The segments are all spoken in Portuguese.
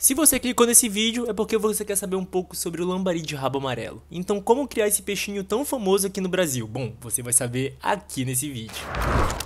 Se você clicou nesse vídeo é porque você quer saber um pouco sobre o lambari de rabo amarelo. Então como criar esse peixinho tão famoso aqui no Brasil? Bom, você vai saber aqui nesse vídeo.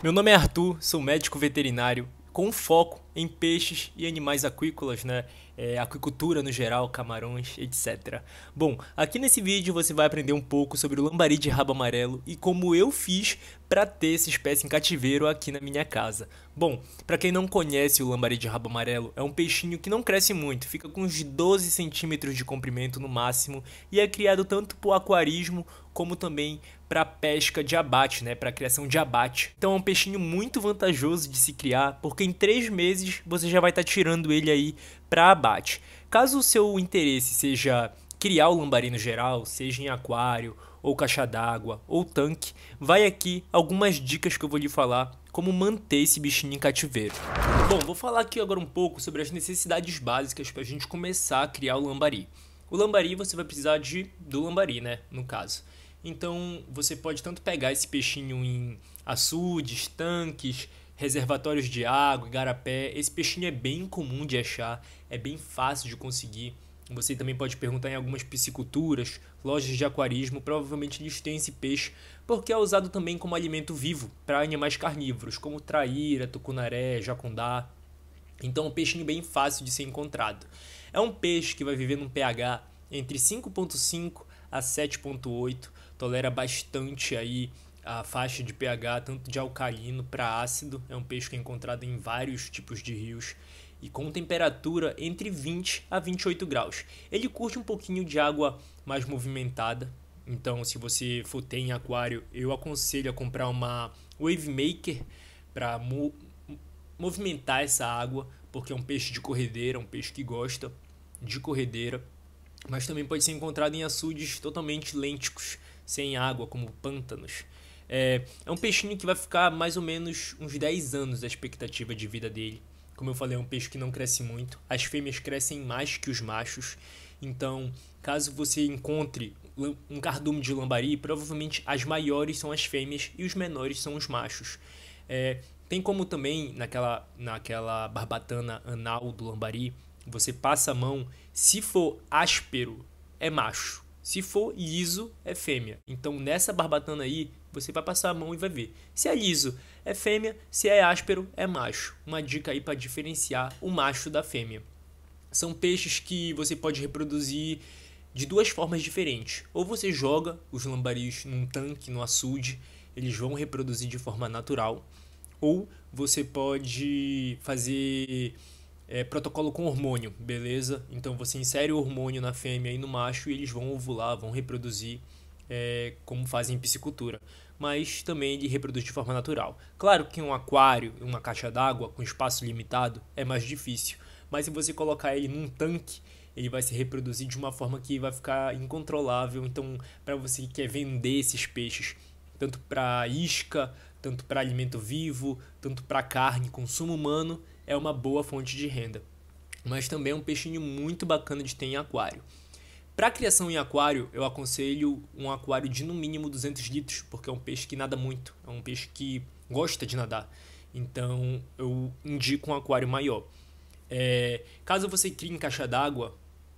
Meu nome é Arthur, sou médico veterinário com foco em peixes e animais aquícolas, né? é, aquicultura no geral, camarões, etc. Bom, aqui nesse vídeo você vai aprender um pouco sobre o lambari de rabo amarelo e como eu fiz para ter essa espécie em cativeiro aqui na minha casa. Bom, para quem não conhece o lambari de rabo amarelo, é um peixinho que não cresce muito, fica com uns 12 centímetros de comprimento no máximo e é criado tanto por aquarismo como também para pesca de abate, né, para criação de abate. Então é um peixinho muito vantajoso de se criar, porque em três meses você já vai estar tá tirando ele aí para abate. Caso o seu interesse seja criar o lambari no geral, seja em aquário ou caixa d'água ou tanque, vai aqui algumas dicas que eu vou lhe falar como manter esse bichinho em cativeiro. Bom, vou falar aqui agora um pouco sobre as necessidades básicas para a gente começar a criar o lambari. O lambari você vai precisar de do lambari, né, no caso. Então você pode tanto pegar esse peixinho em açudes, tanques, reservatórios de água, garapé. Esse peixinho é bem comum de achar, é bem fácil de conseguir. Você também pode perguntar em algumas pisciculturas, lojas de aquarismo, provavelmente eles têm esse peixe, porque é usado também como alimento vivo para animais carnívoros, como traíra, tucunaré, jacundá. Então, é um peixinho bem fácil de ser encontrado. É um peixe que vai viver num pH entre 5,5 a 7.8, tolera bastante aí a faixa de pH, tanto de alcalino para ácido, é um peixe que é encontrado em vários tipos de rios e com temperatura entre 20 a 28 graus. Ele curte um pouquinho de água mais movimentada, então se você for ter em aquário, eu aconselho a comprar uma Wave Maker para mo movimentar essa água, porque é um peixe de corredeira, um peixe que gosta de corredeira mas também pode ser encontrado em açudes totalmente lênticos, sem água, como pântanos. É, é um peixinho que vai ficar mais ou menos uns 10 anos a expectativa de vida dele. Como eu falei, é um peixe que não cresce muito. As fêmeas crescem mais que os machos. Então, caso você encontre um cardume de lambari, provavelmente as maiores são as fêmeas e os menores são os machos. É, tem como também naquela, naquela barbatana anal do lambari, você passa a mão, se for áspero, é macho. Se for liso, é fêmea. Então nessa barbatana aí, você vai passar a mão e vai ver. Se é liso, é fêmea. Se é áspero, é macho. Uma dica aí para diferenciar o macho da fêmea. São peixes que você pode reproduzir de duas formas diferentes. Ou você joga os lambaris num tanque, no açude, eles vão reproduzir de forma natural. Ou você pode fazer é, protocolo com hormônio, beleza? Então você insere o hormônio na fêmea e no macho e eles vão ovular, vão reproduzir é, como fazem em piscicultura. Mas também ele reproduz de forma natural. Claro que um aquário, uma caixa d'água com espaço limitado é mais difícil, mas se você colocar ele num tanque, ele vai se reproduzir de uma forma que vai ficar incontrolável. Então, para você que quer vender esses peixes, tanto para isca, tanto para alimento vivo, tanto para carne, consumo humano, é uma boa fonte de renda, mas também é um peixinho muito bacana de ter em aquário. Para criação em aquário, eu aconselho um aquário de no mínimo 200 litros, porque é um peixe que nada muito, é um peixe que gosta de nadar. Então, eu indico um aquário maior. É, caso você crie em caixa d'água,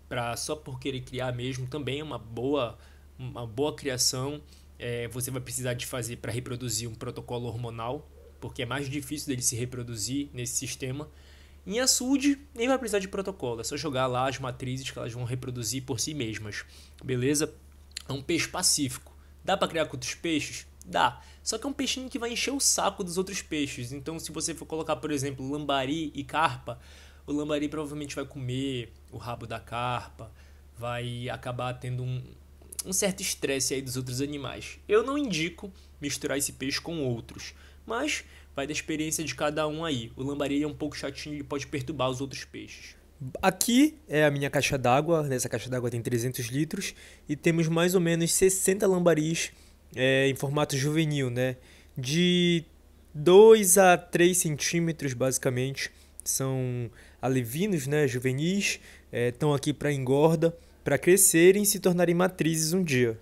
para só por querer criar mesmo, também é uma boa, uma boa criação. É, você vai precisar de fazer para reproduzir um protocolo hormonal porque é mais difícil dele se reproduzir nesse sistema. Em açude, nem vai precisar de protocolo, é só jogar lá as matrizes que elas vão reproduzir por si mesmas. Beleza? É um peixe pacífico. Dá para criar com outros peixes? Dá. Só que é um peixinho que vai encher o saco dos outros peixes. Então, se você for colocar, por exemplo, lambari e carpa, o lambari provavelmente vai comer o rabo da carpa, vai acabar tendo um, um certo estresse aí dos outros animais. Eu não indico misturar esse peixe com outros. Mas vai da experiência de cada um aí. O lambari é um pouco chatinho e pode perturbar os outros peixes. Aqui é a minha caixa d'água. Nessa caixa d'água tem 300 litros e temos mais ou menos 60 lambaris é, em formato juvenil, né? De 2 a 3 centímetros, basicamente. São alevinos, né? Juvenis. Estão é, aqui para engorda, para crescerem e se tornarem matrizes um dia.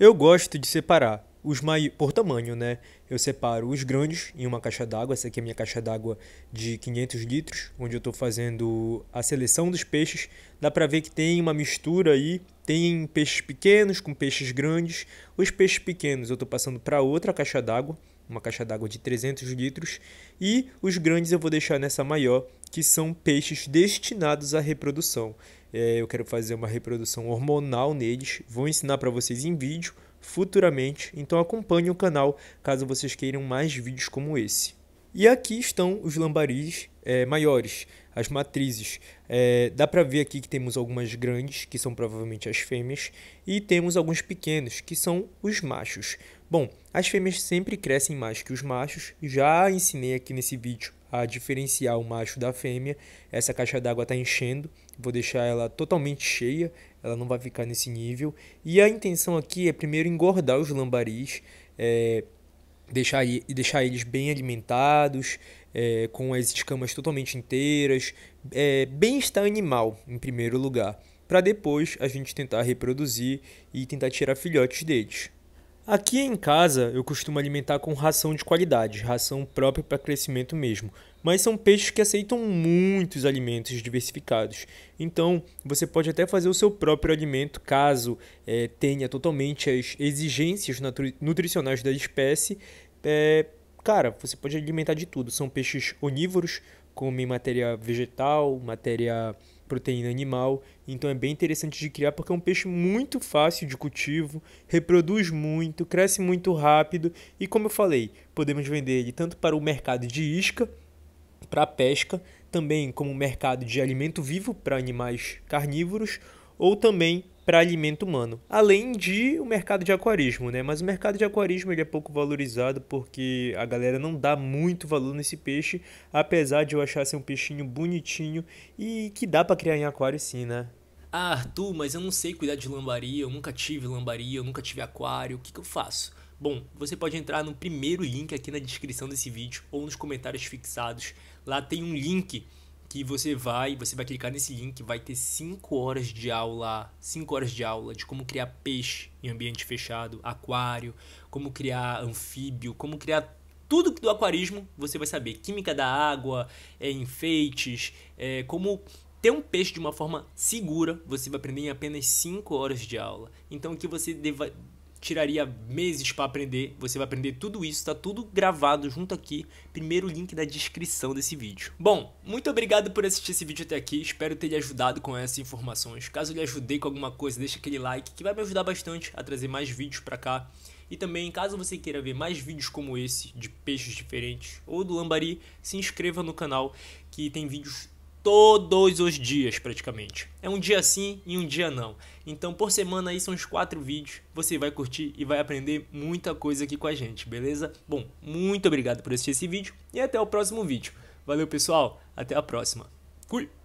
Eu gosto de separar os mai... por tamanho, né? Eu separo os grandes em uma caixa d'água. Essa aqui é a minha caixa d'água de 500 litros, onde eu estou fazendo a seleção dos peixes. Dá para ver que tem uma mistura aí. Tem peixes pequenos com peixes grandes. Os peixes pequenos eu estou passando para outra caixa d'água, uma caixa d'água de 300 litros. E os grandes eu vou deixar nessa maior, que são peixes destinados à reprodução. É, eu quero fazer uma reprodução hormonal neles. Vou ensinar para vocês em vídeo futuramente, então acompanhe o canal caso vocês queiram mais vídeos como esse. E aqui estão os lambaris é, maiores, as matrizes. É, dá para ver aqui que temos algumas grandes, que são provavelmente as fêmeas, e temos alguns pequenos, que são os machos. Bom, as fêmeas sempre crescem mais que os machos, já ensinei aqui nesse vídeo a diferenciar o macho da fêmea. Essa caixa d'água está enchendo, vou deixar ela totalmente cheia ela não vai ficar nesse nível. E a intenção aqui é primeiro engordar os lambaris, é, deixar, deixar eles bem alimentados, é, com as escamas totalmente inteiras, é, bem-estar animal em primeiro lugar, para depois a gente tentar reproduzir e tentar tirar filhotes deles. Aqui em casa eu costumo alimentar com ração de qualidade, ração própria para crescimento mesmo. Mas são peixes que aceitam muitos alimentos diversificados. Então você pode até fazer o seu próprio alimento caso é, tenha totalmente as exigências nutricionais da espécie. É, cara, você pode alimentar de tudo. São peixes onívoros, comem matéria vegetal, matéria proteína animal, então é bem interessante de criar porque é um peixe muito fácil de cultivo, reproduz muito, cresce muito rápido e como eu falei, podemos vender ele tanto para o mercado de isca, para pesca, também como mercado de alimento vivo para animais carnívoros ou também para alimento humano, além de o mercado de aquarismo, né? Mas o mercado de aquarismo ele é pouco valorizado porque a galera não dá muito valor nesse peixe, apesar de eu achar ser um peixinho bonitinho e que dá para criar em aquário sim, né? Ah, Arthur, mas eu não sei cuidar de lambaria, eu nunca tive lambaria, eu nunca tive aquário, o que, que eu faço? Bom, você pode entrar no primeiro link aqui na descrição desse vídeo ou nos comentários fixados. Lá tem um link que você vai, você vai clicar nesse link, vai ter 5 horas de aula, 5 horas de aula de como criar peixe em ambiente fechado, aquário, como criar anfíbio, como criar tudo do aquarismo, você vai saber química da água, é, enfeites, é, como ter um peixe de uma forma segura, você vai aprender em apenas 5 horas de aula. Então que você deva tiraria meses para aprender. Você vai aprender tudo isso, tá tudo gravado junto aqui. Primeiro link da descrição desse vídeo. Bom, muito obrigado por assistir esse vídeo até aqui. Espero ter lhe ajudado com essas informações. Caso lhe ajudei com alguma coisa, deixa aquele like que vai me ajudar bastante a trazer mais vídeos para cá. E também, caso você queira ver mais vídeos como esse de peixes diferentes ou do lambari, se inscreva no canal que tem vídeos todos os dias praticamente. É um dia sim e um dia não. Então por semana aí são os quatro vídeos. Você vai curtir e vai aprender muita coisa aqui com a gente, beleza? Bom, muito obrigado por assistir esse vídeo e até o próximo vídeo. Valeu pessoal, até a próxima. Fui!